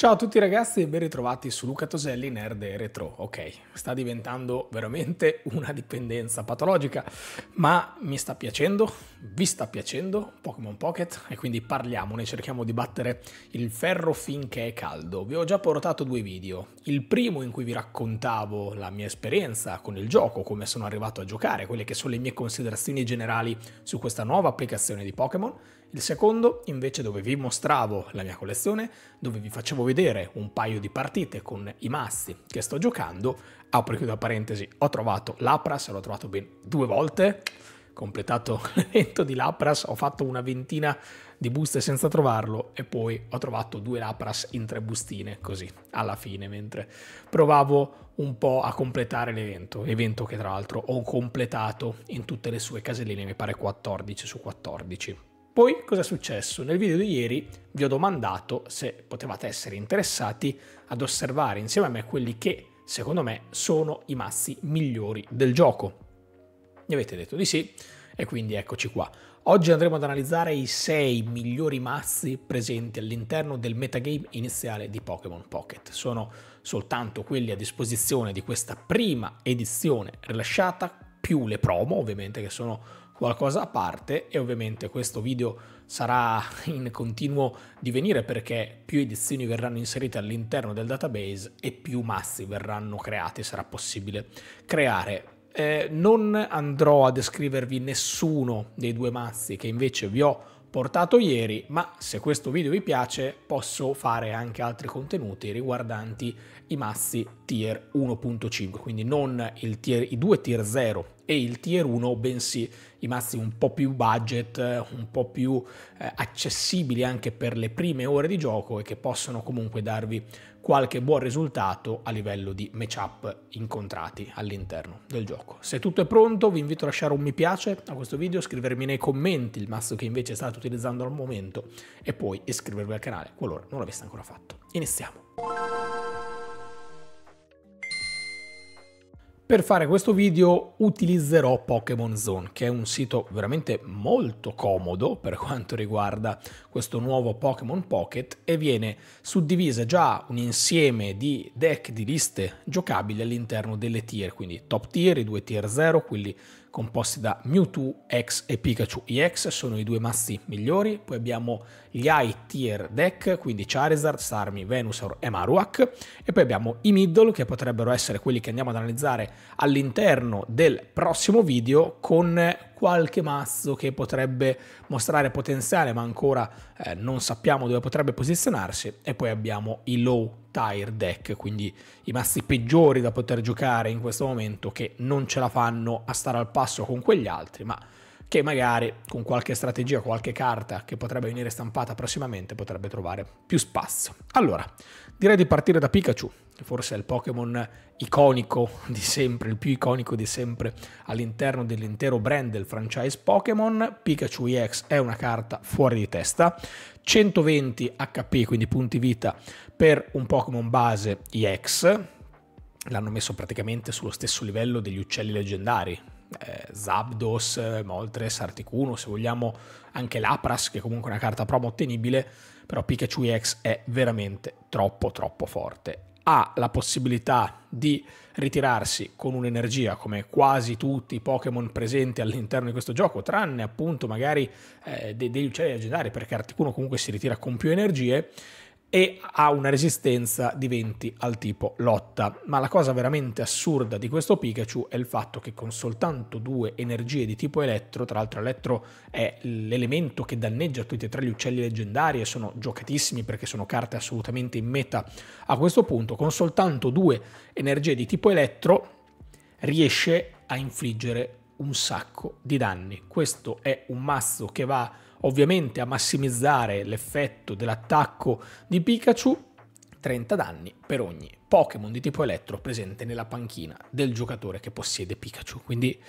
Ciao a tutti ragazzi e ben ritrovati su Luca Toselli Nerd e Retro. Ok, sta diventando veramente una dipendenza patologica, ma mi sta piacendo, vi sta piacendo Pokémon Pocket e quindi parliamone, cerchiamo di battere il ferro finché è caldo. Vi ho già portato due video, il primo in cui vi raccontavo la mia esperienza con il gioco, come sono arrivato a giocare, quelle che sono le mie considerazioni generali su questa nuova applicazione di Pokémon il secondo, invece, dove vi mostravo la mia collezione, dove vi facevo vedere un paio di partite con i mazzi che sto giocando. Apro e chiudo parentesi, ho trovato Lapras, l'ho trovato ben due volte. Completato l'evento di Lapras, ho fatto una ventina di buste senza trovarlo e poi ho trovato due Lapras in tre bustine, così, alla fine, mentre provavo un po' a completare l'evento, evento che tra l'altro ho completato in tutte le sue caselline, mi pare 14 su 14. Poi cosa è successo? Nel video di ieri vi ho domandato se potevate essere interessati ad osservare insieme a me quelli che secondo me sono i mazzi migliori del gioco. Mi avete detto di sì e quindi eccoci qua. Oggi andremo ad analizzare i 6 migliori mazzi presenti all'interno del metagame iniziale di Pokémon Pocket. Sono soltanto quelli a disposizione di questa prima edizione rilasciata, più le promo ovviamente che sono qualcosa a parte e ovviamente questo video sarà in continuo divenire perché più edizioni verranno inserite all'interno del database e più mazzi verranno creati, sarà possibile creare eh, non andrò a descrivervi nessuno dei due mazzi che invece vi ho portato ieri, ma se questo video vi piace posso fare anche altri contenuti riguardanti i massi tier 1.5, quindi non tier, i due tier 0 e il tier 1, bensì i massi un po' più budget, un po' più eh, accessibili anche per le prime ore di gioco e che possono comunque darvi qualche buon risultato a livello di matchup incontrati all'interno del gioco. Se tutto è pronto vi invito a lasciare un mi piace a questo video, scrivermi nei commenti il mazzo che invece state utilizzando al momento e poi iscrivervi al canale qualora non l'aveste ancora fatto. Iniziamo! Per fare questo video utilizzerò Pokémon Zone, che è un sito veramente molto comodo per quanto riguarda questo nuovo Pokémon Pocket e viene suddivisa già un insieme di deck di liste giocabili all'interno delle tier, quindi top tier, i due tier 0, quelli composti da Mewtwo X e Pikachu EX, sono i due mazzi migliori. Poi abbiamo gli high tier deck, quindi Charizard, Starmie, Venusaur e Maruak. E poi abbiamo i middle, che potrebbero essere quelli che andiamo ad analizzare all'interno del prossimo video con qualche mazzo che potrebbe mostrare potenziale ma ancora eh, non sappiamo dove potrebbe posizionarsi e poi abbiamo i low tire deck, quindi i massi peggiori da poter giocare in questo momento che non ce la fanno a stare al passo con quegli altri, ma che magari con qualche strategia, qualche carta che potrebbe venire stampata prossimamente potrebbe trovare più spazio. Allora, direi di partire da Pikachu che forse è il Pokémon iconico di sempre, il più iconico di sempre all'interno dell'intero brand del franchise Pokémon. Pikachu EX è una carta fuori di testa. 120 HP, quindi punti vita, per un Pokémon base EX. L'hanno messo praticamente sullo stesso livello degli uccelli leggendari, eh, Zabdos, Moltres, Articuno, se vogliamo anche Lapras, che è comunque una carta promo ottenibile, però Pikachu EX è veramente troppo troppo forte ha la possibilità di ritirarsi con un'energia come quasi tutti i Pokémon presenti all'interno di questo gioco, tranne appunto magari eh, degli uccelli leggendari perché Articuno comunque si ritira con più energie, e ha una resistenza di 20 al tipo lotta. Ma la cosa veramente assurda di questo Pikachu è il fatto che con soltanto due energie di tipo elettro, tra l'altro elettro è l'elemento che danneggia tutti e tre gli uccelli leggendari e sono giocatissimi perché sono carte assolutamente in meta a questo punto, con soltanto due energie di tipo elettro riesce a infliggere un sacco di danni. Questo è un mazzo che va ovviamente a massimizzare l'effetto dell'attacco di Pikachu, 30 danni per ogni Pokémon di tipo elettro presente nella panchina del giocatore che possiede Pikachu. Quindi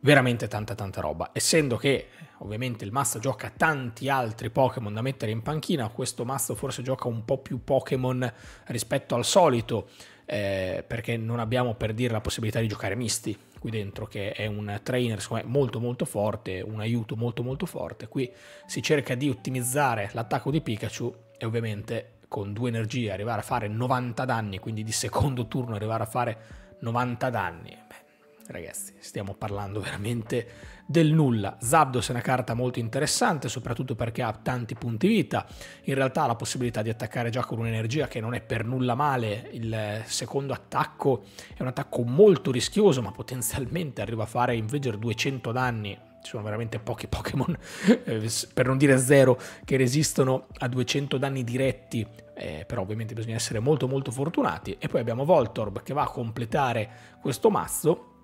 veramente tanta tanta roba. Essendo che ovviamente il mazzo gioca tanti altri Pokémon da mettere in panchina, questo mazzo forse gioca un po' più Pokémon rispetto al solito, eh, perché non abbiamo per dire la possibilità di giocare misti qui dentro che è un trainer me, molto molto forte, un aiuto molto molto forte. Qui si cerca di ottimizzare l'attacco di Pikachu e ovviamente con due energie arrivare a fare 90 danni, quindi di secondo turno arrivare a fare 90 danni Ragazzi, stiamo parlando veramente del nulla. Zabdos è una carta molto interessante, soprattutto perché ha tanti punti vita. In realtà ha la possibilità di attaccare già con un'energia che non è per nulla male. Il secondo attacco è un attacco molto rischioso, ma potenzialmente arriva a fare invece 200 danni ci sono veramente pochi Pokémon, eh, per non dire zero, che resistono a 200 danni diretti, eh, però ovviamente bisogna essere molto molto fortunati. E poi abbiamo Voltorb che va a completare questo mazzo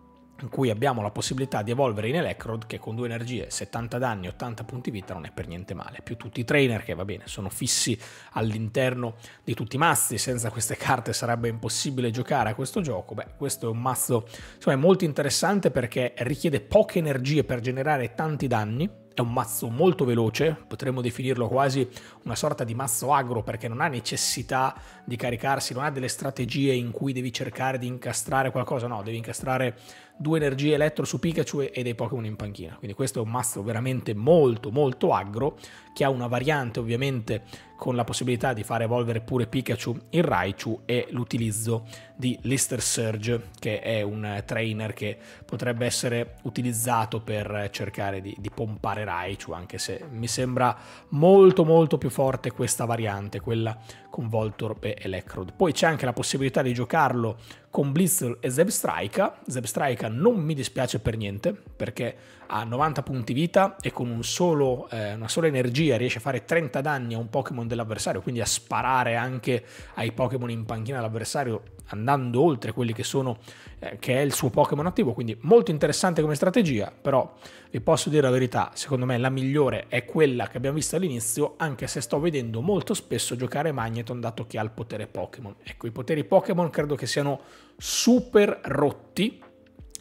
in cui abbiamo la possibilità di evolvere in Electrode che con due energie, 70 danni, 80 punti vita non è per niente male, più tutti i trainer che va bene, sono fissi all'interno di tutti i mazzi, senza queste carte sarebbe impossibile giocare a questo gioco, beh questo è un mazzo insomma, molto interessante perché richiede poche energie per generare tanti danni, è un mazzo molto veloce, potremmo definirlo quasi una sorta di mazzo agro perché non ha necessità di caricarsi, non ha delle strategie in cui devi cercare di incastrare qualcosa, no, devi incastrare due energie elettro su Pikachu e dei Pokémon in panchina. Quindi questo è un mastro veramente molto molto aggro che ha una variante ovviamente con la possibilità di far evolvere pure Pikachu in Raichu e l'utilizzo di Lister Surge, che è un trainer che potrebbe essere utilizzato per cercare di, di pompare Raichu, anche se mi sembra molto molto più forte questa variante, quella con Voltorb e Electrode. Poi c'è anche la possibilità di giocarlo con Blizzle e Zebstrika. Zebstrika non mi dispiace per niente perché ha 90 punti vita e con un solo, eh, una sola energia riesce a fare 30 danni a un Pokémon dell'avversario, quindi a sparare anche ai Pokémon in panchina dell'avversario andando oltre quelli che sono eh, che è il suo Pokémon attivo, quindi molto interessante come strategia, però vi posso dire la verità, secondo me la migliore è quella che abbiamo visto all'inizio, anche se sto vedendo molto spesso giocare Magneton dato che ha il potere Pokémon. Ecco, i poteri Pokémon credo che siano super rotti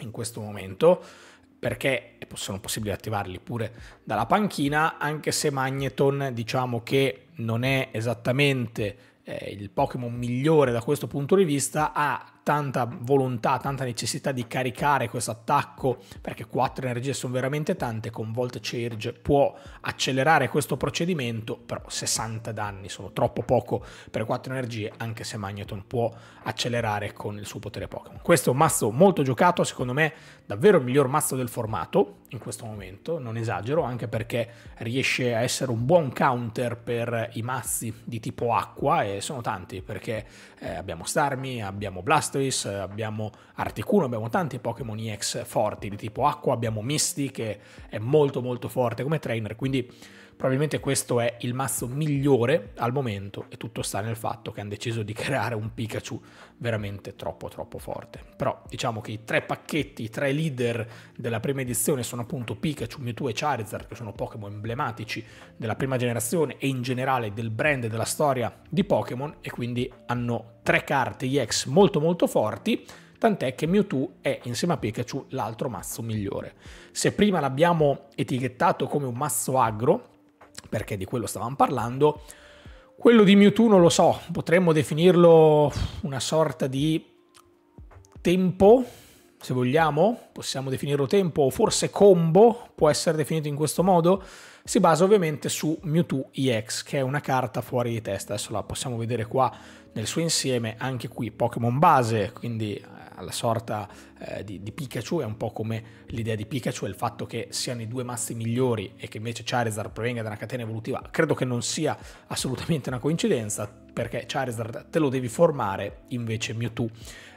in questo momento perché sono possibili attivarli pure dalla panchina, anche se Magneton diciamo che non è esattamente eh, il Pokémon migliore da questo punto di vista, ha tanta volontà, tanta necessità di caricare questo attacco, perché 4 energie sono veramente tante, con Volt Charge può accelerare questo procedimento, però 60 danni sono troppo poco per 4 energie, anche se Magneton può accelerare con il suo potere Pokémon. Questo è un mazzo molto giocato, secondo me davvero il miglior mazzo del formato in questo momento, non esagero, anche perché riesce a essere un buon counter per i mazzi di tipo acqua, e sono tanti, perché eh, abbiamo Starmie, abbiamo Blast, Blastoise, eh, abbiamo Articuno, abbiamo tanti Pokémon EX forti di tipo acqua, abbiamo Misty che è molto molto forte come trainer, quindi Probabilmente questo è il mazzo migliore al momento e tutto sta nel fatto che hanno deciso di creare un Pikachu veramente troppo troppo forte. Però diciamo che i tre pacchetti, i tre leader della prima edizione sono appunto Pikachu, Mewtwo e Charizard che sono Pokémon emblematici della prima generazione e in generale del brand e della storia di Pokémon e quindi hanno tre carte EX molto molto forti tant'è che Mewtwo è insieme a Pikachu l'altro mazzo migliore. Se prima l'abbiamo etichettato come un mazzo agro, perché di quello stavamo parlando. Quello di Mewtwo non lo so, potremmo definirlo una sorta di tempo se vogliamo, possiamo definirlo tempo, o forse combo, può essere definito in questo modo, si basa ovviamente su Mewtwo EX, che è una carta fuori di testa, adesso la possiamo vedere qua nel suo insieme, anche qui Pokémon base, quindi eh, alla sorta eh, di, di, Pikachu, è un po' come l'idea di Pikachu, il fatto che siano i due mazzi migliori e che invece Charizard provenga da una catena evolutiva, credo che non sia assolutamente una coincidenza, perché Charizard te lo devi formare, invece Mewtwo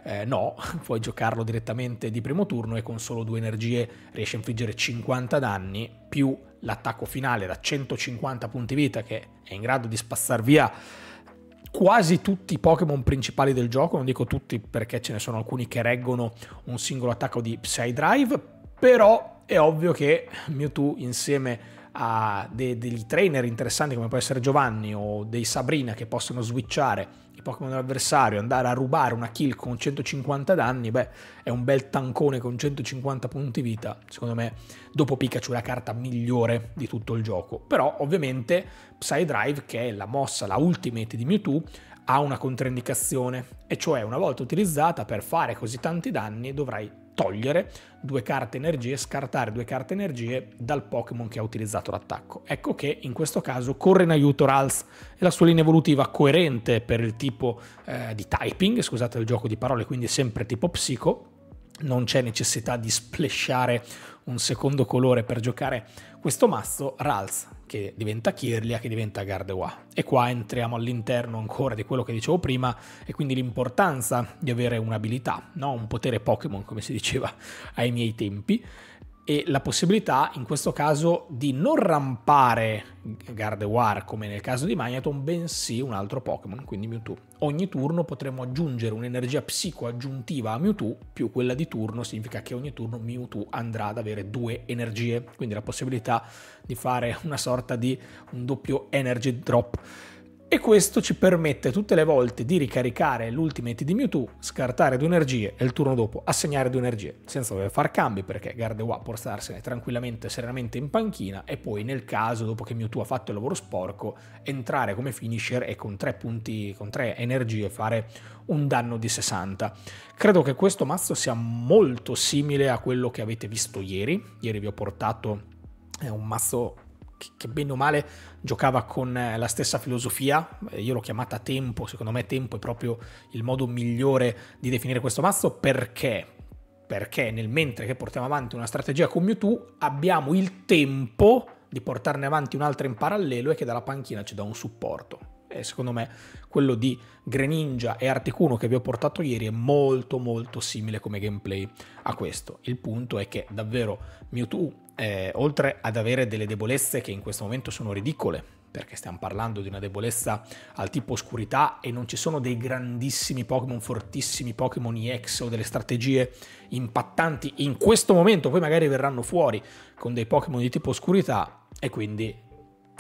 eh, no, puoi giocarlo direttamente di primo turno e con solo due energie riesci a infliggere 50 danni più l'attacco finale da 150 punti vita che è in grado di spassar via quasi tutti i Pokémon principali del gioco, non dico tutti perché ce ne sono alcuni che reggono un singolo attacco di Psy Drive, però è ovvio che Mewtwo insieme a a de- degli trainer interessanti come può essere Giovanni o dei Sabrina che possono switchare i Pokémon dell'avversario, andare a rubare una kill con 150 danni, beh, è un bel tancone con 150 punti vita. Secondo me, dopo Pikachu è la carta migliore di tutto il gioco. Però, ovviamente, Psydrive, che è la mossa, la ultimate di Mewtwo, ha una controindicazione, e cioè una volta utilizzata per fare così tanti danni dovrai togliere due carte energie, scartare due carte energie dal Pokémon che ha utilizzato l'attacco. Ecco che in questo caso corre in aiuto Rals e la sua linea evolutiva coerente per il tipo eh, di typing, scusate il gioco di parole, quindi sempre tipo psico, non c'è necessità di splesciare un secondo colore per giocare questo mazzo, Rals che diventa Kirlia, che diventa Gardewa. E qua entriamo all'interno ancora di quello che dicevo prima, e quindi l'importanza di avere un'abilità, no? un potere Pokémon, come si diceva ai miei tempi, e la possibilità in questo caso di non rampare Gardevoir come nel caso di Magneton, bensì un altro Pokémon, quindi Mewtwo. Ogni turno potremo aggiungere un'energia psico aggiuntiva a Mewtwo, più quella di turno significa che ogni turno Mewtwo andrà ad avere due energie, quindi la possibilità di fare una sorta di un doppio energy drop e questo ci permette tutte le volte di ricaricare l'ultimate di Mewtwo, scartare due energie e il turno dopo assegnare due energie, senza dover far cambi perché Gardewa può starsene tranquillamente serenamente in panchina e poi nel caso, dopo che Mewtwo ha fatto il lavoro sporco, entrare come finisher e con tre punti, con tre energie fare un danno di 60. Credo che questo mazzo sia molto simile a quello che avete visto ieri, ieri vi ho portato è eh, un mazzo che bene o male giocava con eh, la stessa filosofia, eh, io l'ho chiamata tempo, secondo me tempo è proprio il modo migliore di definire questo mazzo perché perché nel mentre che portiamo avanti una strategia con Mewtwo abbiamo il tempo di portarne avanti un'altra in parallelo e che dalla panchina ci dà un supporto. E secondo me quello di Greninja e Articuno che vi ho portato ieri è molto molto simile come gameplay a questo. Il punto è che davvero Mewtwo eh, oltre ad avere delle debolezze che in questo momento sono ridicole, perché stiamo parlando di una debolezza al tipo oscurità e non ci sono dei grandissimi Pokémon, fortissimi Pokémon EX o delle strategie impattanti in questo momento, poi magari verranno fuori con dei Pokémon di tipo oscurità e quindi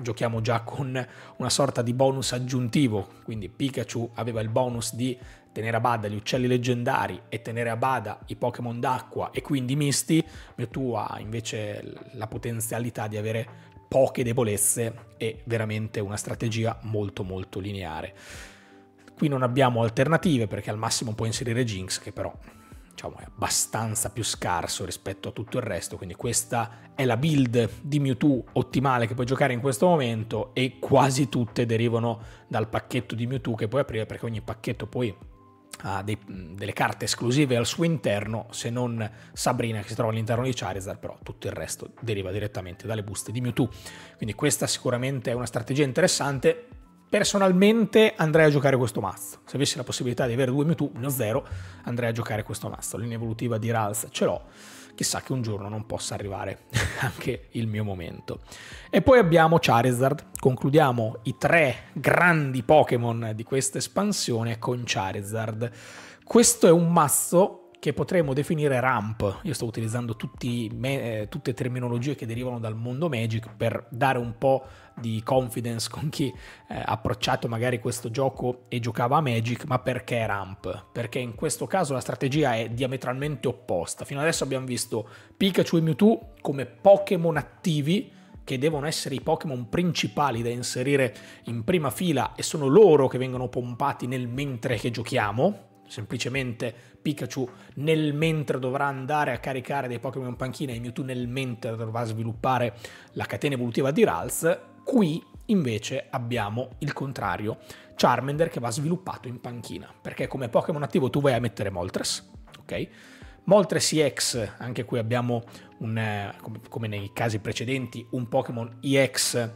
giochiamo già con una sorta di bonus aggiuntivo, quindi Pikachu aveva il bonus di tenere a bada gli uccelli leggendari e tenere a bada i Pokémon d'acqua e quindi misti, Mewtwo ha invece la potenzialità di avere poche debolezze e veramente una strategia molto molto lineare. Qui non abbiamo alternative perché al massimo può inserire Jinx che però diciamo, è abbastanza più scarso rispetto a tutto il resto, quindi questa è la build di Mewtwo ottimale che puoi giocare in questo momento e quasi tutte derivano dal pacchetto di Mewtwo che puoi aprire perché ogni pacchetto poi ha dei, delle carte esclusive al suo interno, se non Sabrina che si trova all'interno di Charizard, però tutto il resto deriva direttamente dalle buste di Mewtwo. Quindi questa sicuramente è una strategia interessante. Personalmente andrei a giocare questo mazzo. Se avessi la possibilità di avere due Mewtwo, ne ho zero, andrei a giocare questo mazzo. L'inevolutiva di Ralph ce l'ho chissà che un giorno non possa arrivare anche il mio momento. E poi abbiamo Charizard, concludiamo i tre grandi Pokémon di questa espansione con Charizard. Questo è un mazzo che potremmo definire ramp. Io sto utilizzando tutti, eh, tutte terminologie che derivano dal mondo Magic per dare un po' di confidence con chi eh, ha eh, approcciato magari questo gioco e giocava a Magic, ma perché ramp? Perché in questo caso la strategia è diametralmente opposta. Fino adesso abbiamo visto Pikachu e Mewtwo come Pokémon attivi che devono essere i Pokémon principali da inserire in prima fila e sono loro che vengono pompati nel mentre che giochiamo, semplicemente Pikachu nel mentre dovrà andare a caricare dei Pokémon panchina e Mewtwo nel mentre dovrà sviluppare la catena evolutiva di Ralz, qui invece abbiamo il contrario, Charmander che va sviluppato in panchina, perché come Pokémon attivo tu vai a mettere Moltres, ok? Moltres EX, anche qui abbiamo, un, eh, come nei casi precedenti, un Pokémon EX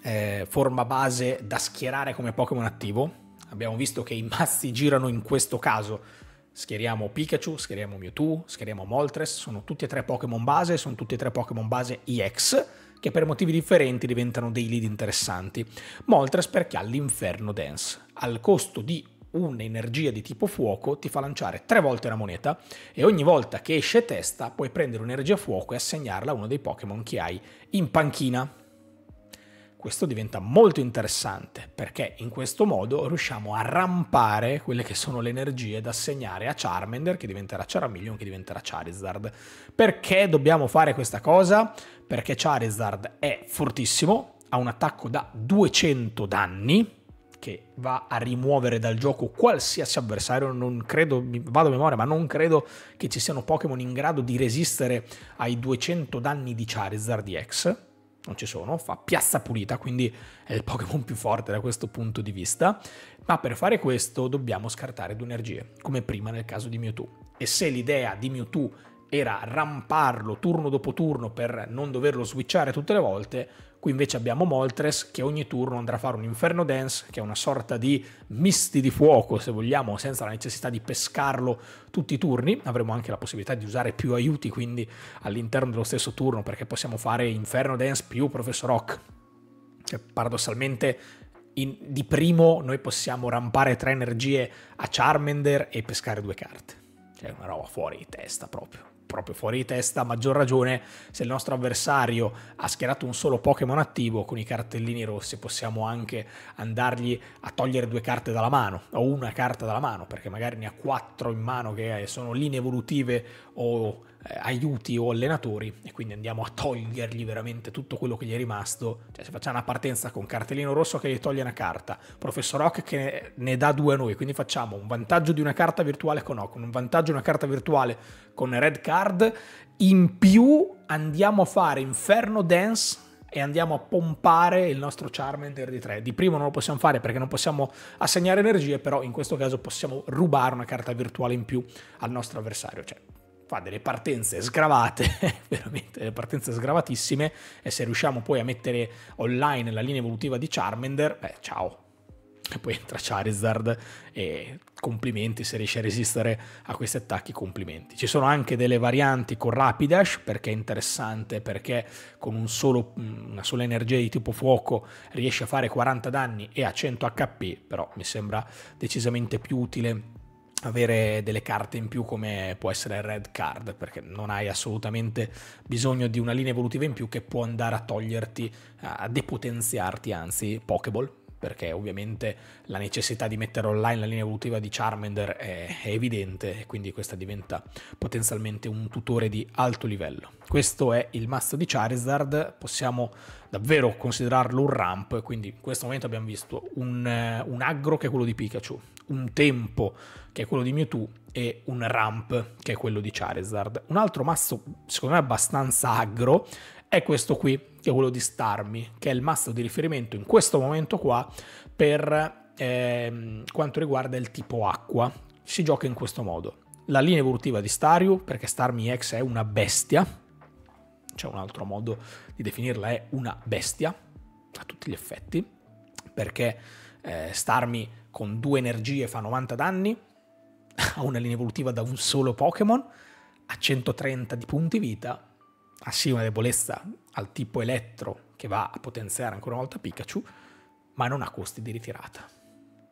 eh, forma base da schierare come Pokémon attivo, Abbiamo visto che i mazzi girano in questo caso. Schieriamo Pikachu, schieriamo Mewtwo, schieriamo Moltres, sono tutti e tre Pokémon base, sono tutti e tre Pokémon base EX, che per motivi differenti diventano dei lead interessanti. Moltres perché ha l'Inferno Dance. Al costo di un'energia di tipo fuoco ti fa lanciare tre volte la moneta e ogni volta che esce testa puoi prendere un'energia fuoco e assegnarla a uno dei Pokémon che hai in panchina. Questo diventa molto interessante perché in questo modo riusciamo a rampare quelle che sono le energie da assegnare a Charmander che diventerà Charamillion che diventerà Charizard. Perché dobbiamo fare questa cosa? Perché Charizard è fortissimo, ha un attacco da 200 danni che va a rimuovere dal gioco qualsiasi avversario, non credo, vado a memoria, ma non credo che ci siano Pokémon in grado di resistere ai 200 danni di Charizard X non ci sono, fa piazza pulita, quindi è il Pokémon più forte da questo punto di vista, ma per fare questo dobbiamo scartare due energie, come prima nel caso di Mewtwo. E se l'idea di Mewtwo era ramparlo turno dopo turno per non doverlo switchare tutte le volte. Qui invece abbiamo Moltres che ogni turno andrà a fare un Inferno Dance, che è una sorta di misti di fuoco, se vogliamo, senza la necessità di pescarlo tutti i turni. Avremo anche la possibilità di usare più aiuti, quindi all'interno dello stesso turno, perché possiamo fare Inferno Dance più Professor Rock. Cioè, paradossalmente in, di primo noi possiamo rampare tre energie a Charmander e pescare due carte. Cioè, una roba fuori di testa proprio proprio fuori di testa, a maggior ragione se il nostro avversario ha schierato un solo Pokémon attivo con i cartellini rossi possiamo anche andargli a togliere due carte dalla mano o una carta dalla mano perché magari ne ha quattro in mano che eh, sono linee evolutive o eh, aiuti o allenatori e quindi andiamo a togliergli veramente tutto quello che gli è rimasto. Cioè se facciamo una partenza con cartellino rosso che gli toglie una carta, professor Rock che ne dà due a noi, quindi facciamo un vantaggio di una carta virtuale con Ocon, un vantaggio di una carta virtuale con Red Card, in più andiamo a fare Inferno Dance e andiamo a pompare il nostro Charmander di 3. Di primo non lo possiamo fare perché non possiamo assegnare energie, però in questo caso possiamo rubare una carta virtuale in più al nostro avversario. Cioè, fa delle partenze sgravate, veramente delle partenze sgravatissime, e se riusciamo poi a mettere online la linea evolutiva di Charmander, beh, ciao. E poi entra Charizard e complimenti se riesce a resistere a questi attacchi, complimenti. Ci sono anche delle varianti con Rapidash perché è interessante, perché con un solo, mm, una sola energia di tipo fuoco riesce a fare 40 danni e a 100 HP, però mi sembra decisamente più utile avere delle carte in più come può essere il red card perché non hai assolutamente bisogno di una linea evolutiva in più che può andare a toglierti a depotenziarti anzi pokeball perché ovviamente la necessità di mettere online la linea evolutiva di Charmander è, evidente e quindi questa diventa potenzialmente un tutore di alto livello. Questo è il mazzo di Charizard, possiamo davvero considerarlo un ramp, quindi in questo momento abbiamo visto un, eh, un aggro che è quello di Pikachu, un tempo che è quello di Mewtwo e un ramp che è quello di Charizard. Un altro mazzo secondo me abbastanza aggro è questo qui che è quello di starmi, che è il must di riferimento in questo momento qua per ehm, quanto riguarda il tipo acqua. Si gioca in questo modo. La linea evolutiva di Staryu, perché Starmi X è una bestia, c'è un altro modo di definirla, è una bestia, a tutti gli effetti, perché eh, Starmi con due energie fa 90 danni, ha una linea evolutiva da un solo Pokémon, ha 130 di punti vita assegna una debolezza al tipo elettro che va a potenziare ancora una volta Pikachu, ma non ha costi di ritirata.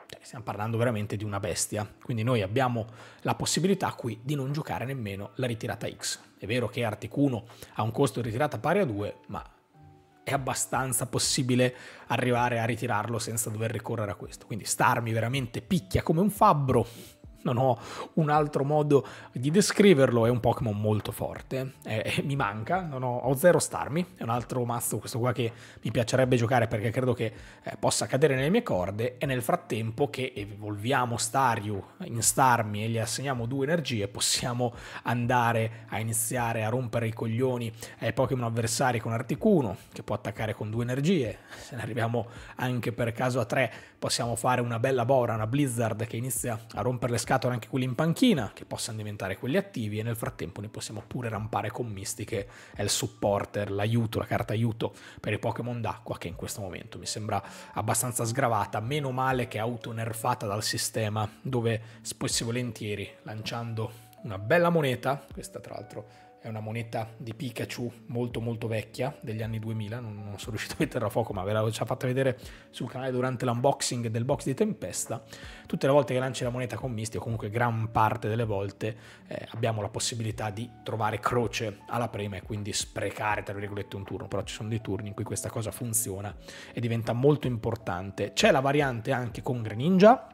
Cioè, stiamo parlando veramente di una bestia, quindi noi abbiamo la possibilità qui di non giocare nemmeno la ritirata X. È vero che Articuno ha un costo di ritirata pari a 2, ma è abbastanza possibile arrivare a ritirarlo senza dover ricorrere a questo. Quindi starmi veramente picchia come un fabbro non ho un altro modo di descriverlo, è un Pokémon molto forte, eh, mi manca, ho, ho, zero starmi, è un altro mazzo questo qua che mi piacerebbe giocare perché credo che eh, possa cadere nelle mie corde e nel frattempo che evolviamo Staryu in starmi e gli assegniamo due energie possiamo andare a iniziare a rompere i coglioni ai Pokémon avversari con Articuno che può attaccare con due energie, se ne arriviamo anche per caso a tre possiamo fare una bella Bora, una Blizzard che inizia a rompere le scale scatola anche quelli in panchina, che possano diventare quelli attivi e nel frattempo ne possiamo pure rampare con che è il supporter, l'aiuto, la carta aiuto per i Pokémon d'acqua che in questo momento mi sembra abbastanza sgravata, meno male che è autonerfata dal sistema dove spesso e volentieri lanciando una bella moneta, questa tra l'altro è una moneta di Pikachu molto molto vecchia degli anni 2000, non, non sono riuscito a metterla a fuoco ma ve l'ho già fatta vedere sul canale durante l'unboxing del box di Tempesta, tutte le volte che lanci la moneta con Misty o comunque gran parte delle volte eh, abbiamo la possibilità di trovare croce alla prima e quindi sprecare tra virgolette un turno, però ci sono dei turni in cui questa cosa funziona e diventa molto importante. C'è la variante anche con Greninja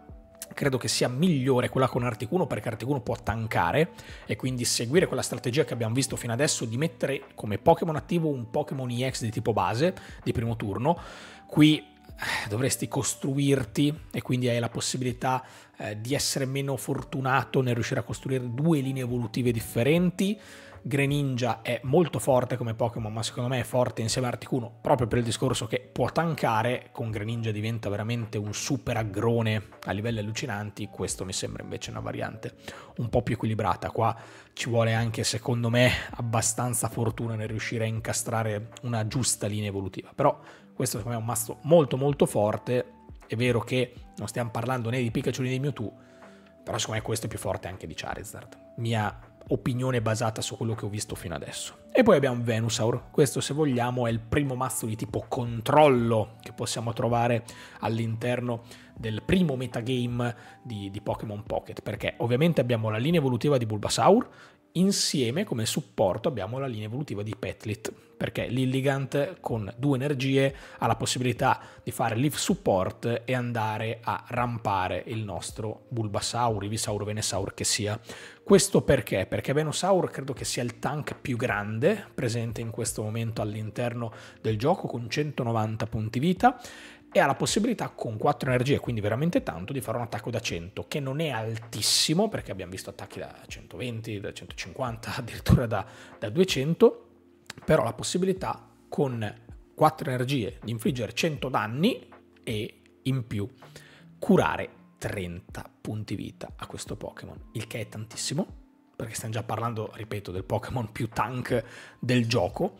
credo che sia migliore quella con Articuno perché Articuno può tankare e quindi seguire quella strategia che abbiamo visto fino adesso di mettere come Pokémon attivo un Pokémon EX di tipo base di primo turno. Qui eh, dovresti costruirti e quindi hai la possibilità eh, di essere meno fortunato nel riuscire a costruire due linee evolutive differenti Greninja è molto forte come Pokémon, ma secondo me è forte insieme a Articuno, proprio per il discorso che può tankare, con Greninja diventa veramente un super aggrone a livelli allucinanti, questo mi sembra invece una variante un po' più equilibrata. Qua ci vuole anche, secondo me, abbastanza fortuna nel riuscire a incastrare una giusta linea evolutiva, però questo secondo me è un mazzo molto molto forte, è vero che non stiamo parlando né di Pikachu né di Mewtwo, però secondo me questo è più forte anche di Charizard. Mia opinione basata su quello che ho visto fino adesso. E poi abbiamo Venusaur, questo se vogliamo è il primo mazzo di tipo controllo che possiamo trovare all'interno del primo metagame di, di Pokémon Pocket, perché ovviamente abbiamo la linea evolutiva di Bulbasaur, Insieme come supporto abbiamo la linea evolutiva di Petlit, perché Lilligant con due energie ha la possibilità di fare leaf support e andare a rampare il nostro Bulbasaur, Ivisaur, Venesaur che sia. Questo perché? Perché Venosaur credo che sia il tank più grande presente in questo momento all'interno del gioco con 190 punti vita e ha la possibilità con 4 energie, quindi veramente tanto, di fare un attacco da 100, che non è altissimo, perché abbiamo visto attacchi da 120, da 150, addirittura da, da 200, però la possibilità con 4 energie di infliggere 100 danni e in più curare 30 punti vita a questo Pokémon, il che è tantissimo, perché stiamo già parlando, ripeto, del Pokémon più tank del gioco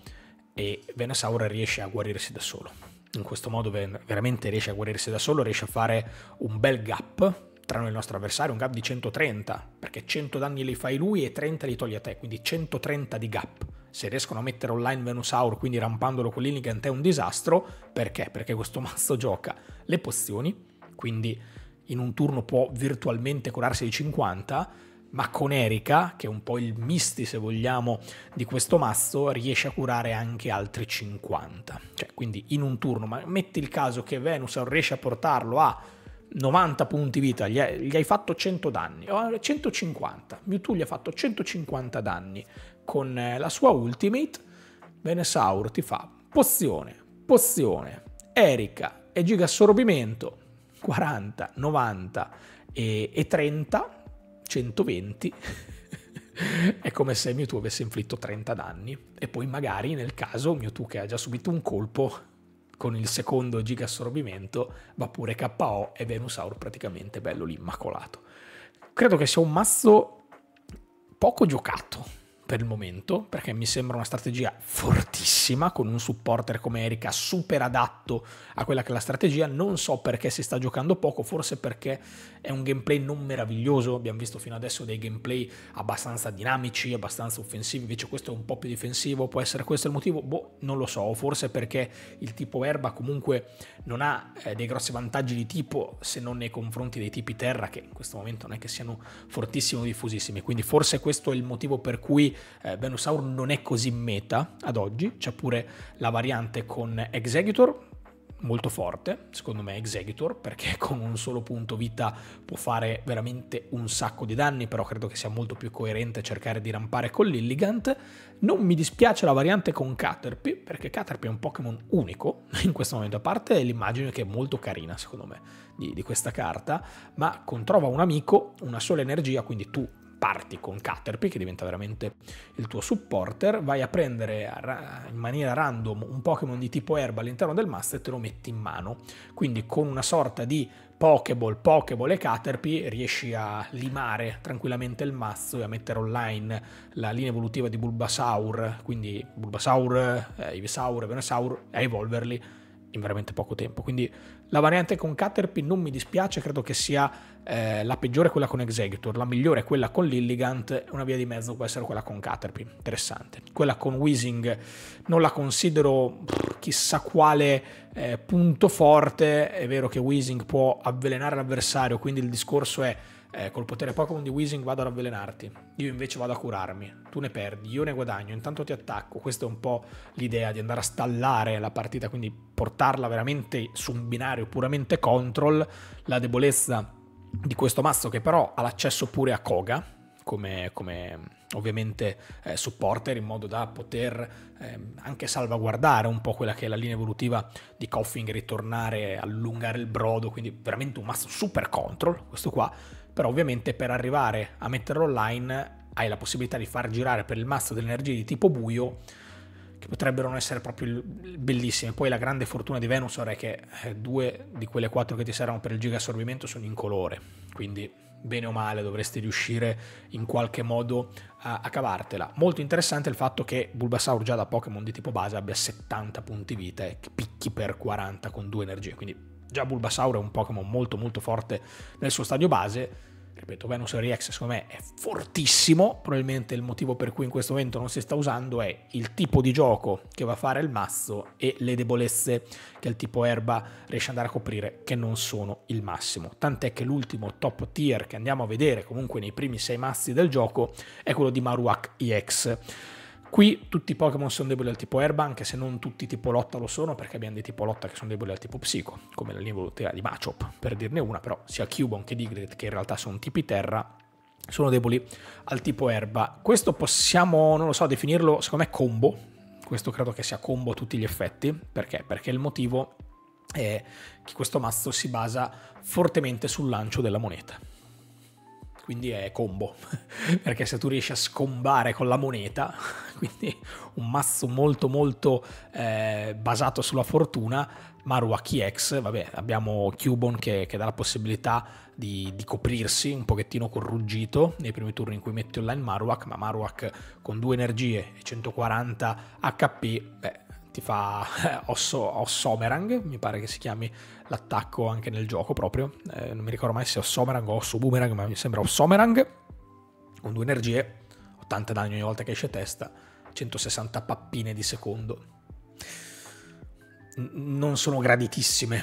e Venusaur riesce a guarirsi da solo in questo modo veramente riesce a guarirsi da solo, riesce a fare un bel gap tra noi e il nostro avversario, un gap di 130, perché 100 danni li fai lui e 30 li togli a te, quindi 130 di gap. Se riescono a mettere online Venusaur, quindi rampandolo con l'Iligant è un disastro, perché? Perché questo mazzo gioca le pozioni, quindi in un turno può virtualmente curarsi di 50, ma con Erika, che è un po' il misti se vogliamo di questo mazzo, riesce a curare anche altri 50. Cioè, quindi in un turno, ma metti il caso che Venus riesce a portarlo a 90 punti vita, gli hai, fatto 100 danni, 150, Mewtwo gli ha fatto 150 danni con eh, la sua ultimate, Venusaur ti fa pozione, pozione, Erika e giga assorbimento, 40, 90 e, e 30, 120 è come se Mewtwo avesse inflitto 30 danni e poi magari nel caso Mewtwo che ha già subito un colpo con il secondo giga assorbimento va pure KO e Venusaur praticamente bello lì immacolato. Credo che sia un mazzo poco giocato per il momento, perché mi sembra una strategia fortissima, con un supporter come Erika super adatto a quella che è la strategia. Non so perché si sta giocando poco, forse perché è un gameplay non meraviglioso. Abbiamo visto fino adesso dei gameplay abbastanza dinamici, abbastanza offensivi, invece questo è un po' più difensivo. Può essere questo il motivo? Boh, non lo so. Forse perché il tipo erba comunque non ha eh, dei grossi vantaggi di tipo se non nei confronti dei tipi terra, che in questo momento non è che siano fortissimo diffusissimi. Quindi forse questo è il motivo per cui eh, Benosaur non è così meta ad oggi, c'è pure la variante con Executor, molto forte, secondo me Executor, perché con un solo punto vita può fare veramente un sacco di danni, però credo che sia molto più coerente cercare di rampare con Lilligant. Non mi dispiace la variante con Caterpie, perché Caterpie è un Pokémon unico in questo momento, a parte l'immagine che è molto carina, secondo me, di, di questa carta, ma controva un amico, una sola energia, quindi tu parti con Caterpie, che diventa veramente il tuo supporter, vai a prendere in maniera random un Pokémon di tipo erba all'interno del master e te lo metti in mano. Quindi con una sorta di Pokéball, Pokéball e Caterpie riesci a limare tranquillamente il mazzo e a mettere online la linea evolutiva di Bulbasaur, quindi Bulbasaur, eh, e Venusaur, a evolverli in veramente poco tempo. Quindi la variante con Caterpie non mi dispiace, credo che sia eh, la peggiore quella con Executor, la migliore è quella con Lilligant, una via di mezzo può essere quella con Caterpie, interessante. Quella con Weezing non la considero chissà quale eh, punto forte, è vero che Weezing può avvelenare l'avversario, quindi il discorso è eh, col potere Pokémon di Weezing vado ad avvelenarti, io invece vado a curarmi, tu ne perdi, io ne guadagno, intanto ti attacco. Questa è un po' l'idea di andare a stallare la partita, quindi portarla veramente su un binario puramente control. La debolezza di questo mazzo che però ha l'accesso pure a Koga, come, come, ovviamente eh, supporter in modo da poter eh, anche salvaguardare un po' quella che è la linea evolutiva di Coffing, ritornare, allungare il brodo, quindi veramente un mazzo super control, questo qua, però ovviamente per arrivare a metterlo online hai la possibilità di far girare per il mazzo delle energie di tipo buio che potrebbero non essere proprio bellissime. Poi la grande fortuna di Venusor è che eh, due di quelle quattro che ti servono per il giga assorbimento sono in colore, quindi bene o male dovresti riuscire in qualche modo a, a cavartela. Molto interessante il fatto che Bulbasaur già da Pokémon di tipo base abbia 70 punti vita e picchi per 40 con due energie, quindi Già Bulbasaur è un Pokémon molto molto forte nel suo stadio base. Ripeto, Venus Rex secondo me è fortissimo, probabilmente il motivo per cui in questo momento non si sta usando è il tipo di gioco che va a fare il mazzo e le debolezze che il tipo erba riesce ad andare a coprire che non sono il massimo. Tant'è che l'ultimo top tier che andiamo a vedere comunque nei primi sei mazzi del gioco è quello di Maruak EX Qui tutti i Pokémon sono deboli al tipo erba, anche se non tutti tipo lotta lo sono, perché abbiamo dei tipo lotta che sono deboli al tipo psico, come la linea di Machop, per dirne una, però sia Cubon che Diglett, che in realtà sono tipi terra, sono deboli al tipo erba. Questo possiamo, non lo so, definirlo, secondo me, combo. Questo credo che sia combo a tutti gli effetti. Perché? Perché il motivo è che questo mazzo si basa fortemente sul lancio della moneta quindi è combo, perché se tu riesci a scombare con la moneta, quindi un mazzo molto molto eh, basato sulla fortuna, Maruaki X, vabbè abbiamo Cubon che, che dà la possibilità di, di, coprirsi un pochettino col ruggito nei primi turni in cui metti online Maruak, ma Maruak con due energie e 140 HP, beh, ti fa eh, Osso, Ossomerang, mi pare che si chiami l'attacco anche nel gioco proprio, eh, non mi ricordo mai se Ossomerang o Osso Boomerang, ma mi sembra Ossomerang, con due energie, 80 danni ogni volta che esce testa, 160 pappine di secondo. N- non sono graditissime,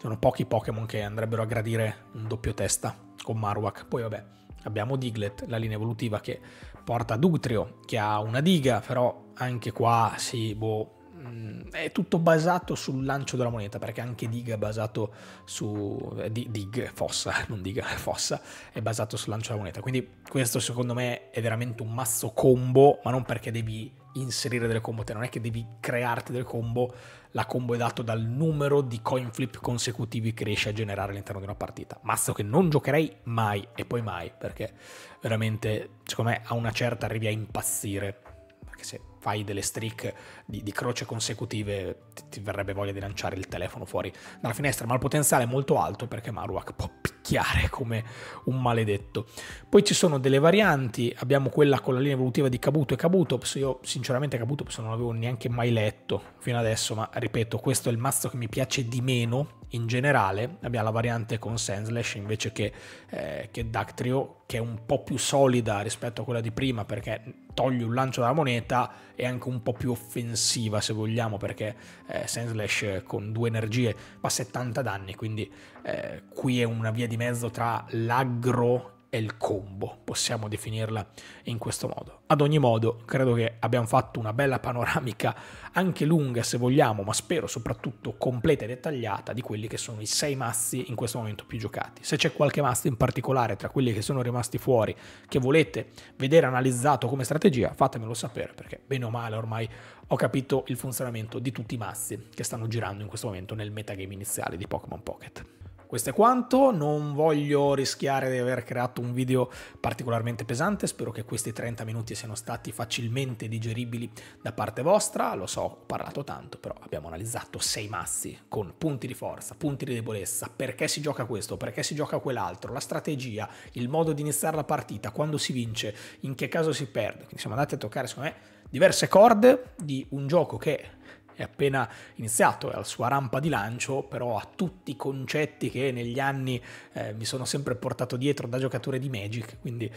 sono pochi Pokémon che andrebbero a gradire un doppio testa con Marwak, poi vabbè. Abbiamo Diglett, la linea evolutiva che porta Dutrio che ha una diga, però anche qua sì, boh, mm, è tutto basato sul lancio della moneta perché anche diga è basato su eh, D- Dig fossa, non Dig fossa, è basato sul lancio della moneta. Quindi questo secondo me è veramente un mazzo combo, ma non perché devi inserire delle combo, te non è che devi crearti del combo, la combo è dato dal numero di coin flip consecutivi che riesce a generare all'interno di una partita. Mazzo che non giocherei mai e poi mai, perché veramente, secondo me, a una certa arrivi a impazzire. Perché se fai delle streak di, di croce consecutive, ti, ti, verrebbe voglia di lanciare il telefono fuori dalla finestra, ma il potenziale è molto alto perché Marowak può picchiare come un maledetto. Poi ci sono delle varianti, abbiamo quella con la linea evolutiva di Kabuto e Kabutops, io sinceramente Kabutops non l'avevo neanche mai letto fino adesso, ma ripeto, questo è il mazzo che mi piace di meno in generale, abbiamo la variante con Senslash invece che, eh, che Dactrio, che è un po' più solida rispetto a quella di prima perché togli un lancio dalla moneta e anche un po' più offensiva se vogliamo perché eh, Sandslash eh, con due energie fa 70 danni quindi eh, qui è una via di mezzo tra l'aggro è il combo, possiamo definirla in questo modo. Ad ogni modo, credo che abbiamo fatto una bella panoramica, anche lunga se vogliamo, ma spero soprattutto completa e dettagliata di quelli che sono i sei mazzi in questo momento più giocati. Se c'è qualche mazzo in particolare tra quelli che sono rimasti fuori che volete vedere analizzato come strategia, fatemelo sapere perché bene o male ormai ho capito il funzionamento di tutti i mazzi che stanno girando in questo momento nel metagame iniziale di Pokémon Pocket. Questo è quanto, non voglio rischiare di aver creato un video particolarmente pesante, spero che questi 30 minuti siano stati facilmente digeribili da parte vostra, lo so, ho parlato tanto, però abbiamo analizzato sei mazzi con punti di forza, punti di debolezza, perché si gioca questo, perché si gioca quell'altro, la strategia, il modo di iniziare la partita, quando si vince, in che caso si perde, quindi siamo andati a toccare secondo me diverse corde di un gioco che è appena iniziato, è alla sua rampa di lancio, però ha tutti i concetti che negli anni eh, mi sono sempre portato dietro da giocatore di Magic, quindi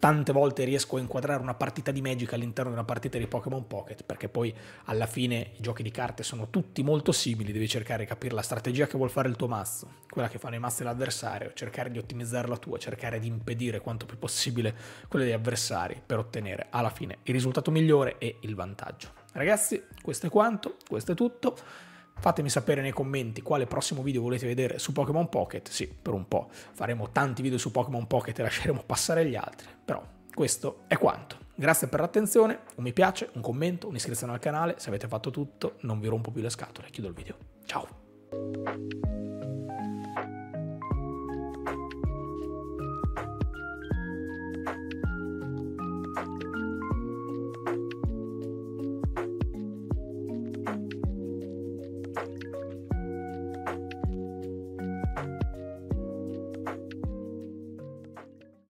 tante volte riesco a inquadrare una partita di Magic all'interno di una partita di Pokémon Pocket, perché poi alla fine i giochi di carte sono tutti molto simili, devi cercare di capire la strategia che vuol fare il tuo mazzo, quella che fanno i mazzi l'avversario, cercare di ottimizzare la tua, cercare di impedire quanto più possibile quelle degli avversari per ottenere alla fine il risultato migliore e il vantaggio. Ragazzi, questo è quanto, questo è tutto. Fatemi sapere nei commenti quale prossimo video volete vedere su Pokémon Pocket. Sì, per un po'. Faremo tanti video su Pokémon Pocket e lasceremo passare gli altri. Però questo è quanto. Grazie per l'attenzione, un mi piace, un commento, un'iscrizione al canale. Se avete fatto tutto, non vi rompo più le scatole. Chiudo il video. Ciao!